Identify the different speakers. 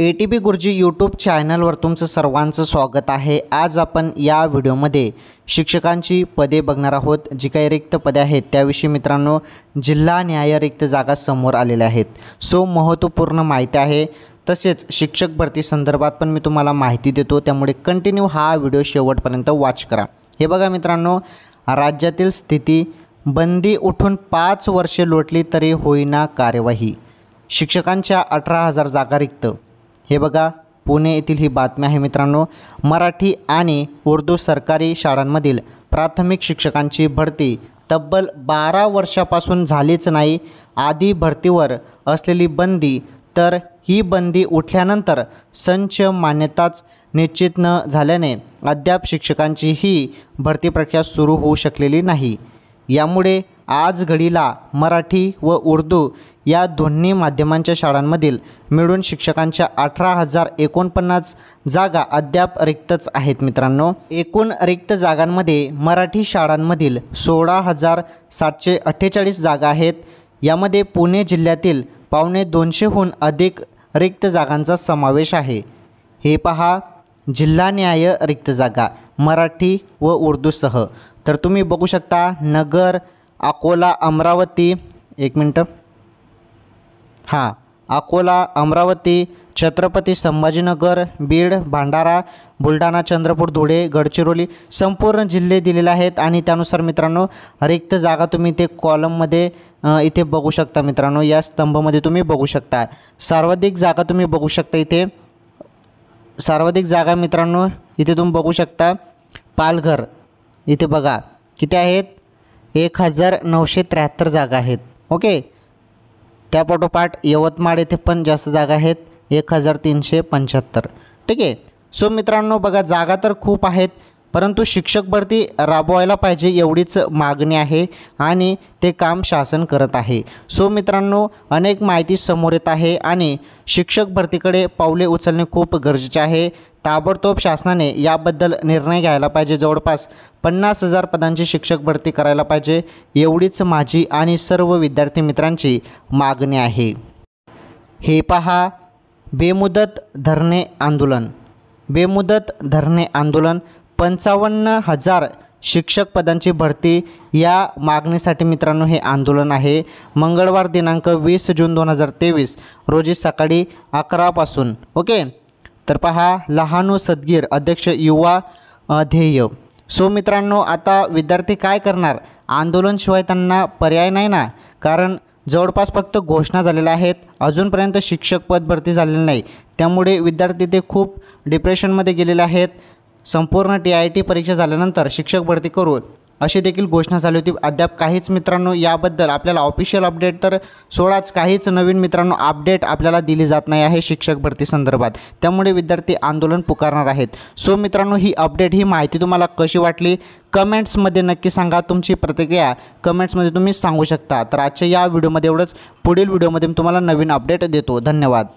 Speaker 1: ए T P Guruji YouTube चॅनलवर तुमचं सर्वांचं स्वागत आहे आज आपण या व्हिडिओमध्ये शिक्षकांची पदे बघणार आहोत जी काही रिक्त पदे आहेत त्याविषयी मित्रांनो जिल्हा न्याय रिक्त जागा समोर आलेल्या आहेत सो महत्त्वपूर्ण माहिती आहे तसेच शिक्षक भरती संदर्भात पण मी तुम्हाला माहिती देतो त्यामुळे कंटिन्यू हा व्हिडिओ शेवटपर्यंत वॉच करा हे बघा मित्रांनो राज्यातील स्थिती बंदी उठून पाच वर्षे लोटली तरी होईना कार्यवाही शिक्षकांच्या अठरा हजार जागा रिक्त हे बघा पुणे येथील ही बातमी आहे मित्रांनो मराठी आणि उर्दू सरकारी शाळांमधील प्राथमिक शिक्षकांची भरती तब्बल बारा वर्षापासून झालीच नाही आधी भरतीवर असलेली बंदी तर ही बंदी उठल्यानंतर संच मान्यताच निश्चित न झाल्याने अद्याप शिक्षकांची ही भरती प्रक्रिया सुरू होऊ शकलेली नाही यामुळे आज घडीला मराठी व उर्दू या दोन्ही माध्यमांच्या शाळांमधील मिळून शिक्षकांच्या अठरा हजार एकोणपन्नास जागा अद्याप रिक्तच आहेत मित्रांनो एकूण रिक्त जागांमध्ये मराठी शाळांमधील सोळा हजार सातशे अठ्ठेचाळीस जागा आहेत यामध्ये पुणे जिल्ह्यातील पावणे दोनशेहून अधिक रिक्त जागांचा समावेश आहे हे पहा जिल्हा न्याय रिक्त जागा मराठी व उर्दूसह तर तुम्ही बघू शकता नगर अकोला अमरावती एक मिनटं हां अकोला अमरावती छत्रपती संभाजीनगर बीड भंडारा बुलढाणा चंद्रपूर धुळे गडचिरोली संपूर्ण जिल्हे दिलेले आहेत आणि त्यानुसार मित्रांनो रिक्त जागा तुम्ही इथे कॉलममध्ये इथे बघू शकता मित्रांनो या स्तंभामध्ये तुम्ही बघू शकता सर्वाधिक जागा तुम्ही बघू शकता इथे सर्वाधिक जागा मित्रांनो इथे तुम्ही बघू शकता पालघर इथे बघा किती आहेत एक हजार नऊशे त्र्याहत्तर जागा आहेत ओके त्यापाठोपाठ यवतमाळ येथे पण जास्त जागा आहेत एक हजार तीनशे पंच्याहत्तर ठीक आहे सो मित्रांनो बघा जागा तर खूप आहेत परंतु शिक्षक भरती राबवायला पाहिजे एवढीच मागणी आहे आणि ते काम शासन करत आहे सो मित्रांनो अनेक माहिती समोर येत आहे आणि शिक्षक भरतीकडे पावले उचलणे खूप गरजेचे आहे ताबडतोब शासनाने याबद्दल निर्णय घ्यायला पाहिजे जवळपास पन्नास हजार पदांची शिक्षक भरती करायला पाहिजे एवढीच माझी आणि सर्व विद्यार्थी मित्रांची मागणी आहे हे पहा बेमुदत धरणे आंदोलन बेमुदत धरणे आंदोलन पंचावन्न हजार शिक्षक पदांची भरती या मागणीसाठी मित्रांनो हे आंदोलन आहे मंगळवार दिनांक वीस जून दोन हजार तेवीस रोजी सकाळी अकरापासून ओके तर पहा लहानू सदगीर अध्यक्ष युवा ध्येय सो मित्रांनो आता विद्यार्थी काय करणार आंदोलनशिवाय त्यांना पर्याय नाही ना कारण जवळपास फक्त घोषणा झालेल्या आहेत अजूनपर्यंत शिक्षक पद भरती झालेलं नाही त्यामुळे विद्यार्थी ते खूप डिप्रेशनमध्ये गेलेले आहेत संपूर्ण टी आय टी परीक्षा झाल्यानंतर शिक्षक भरती करून अशी देखील घोषणा झाली होती अद्याप काहीच मित्रांनो याबद्दल आपल्याला ऑफिशियल अपडेट तर सोळाच काहीच नवीन मित्रांनो अपडेट आपल्याला दिली जात नाही आहे शिक्षक भरती संदर्भात त्यामुळे विद्यार्थी आंदोलन पुकारणार आहेत सो मित्रांनो ही अपडेट ही माहिती तुम्हाला कशी वाटली कमेंट्समध्ये नक्की सांगा तुमची प्रतिक्रिया कमेंट्समध्ये तुम्ही सांगू शकता तर आजच्या या व्हिडिओमध्ये एवढंच पुढील व्हिडिओमध्ये मी तुम्हाला नवीन अपडेट देतो धन्यवाद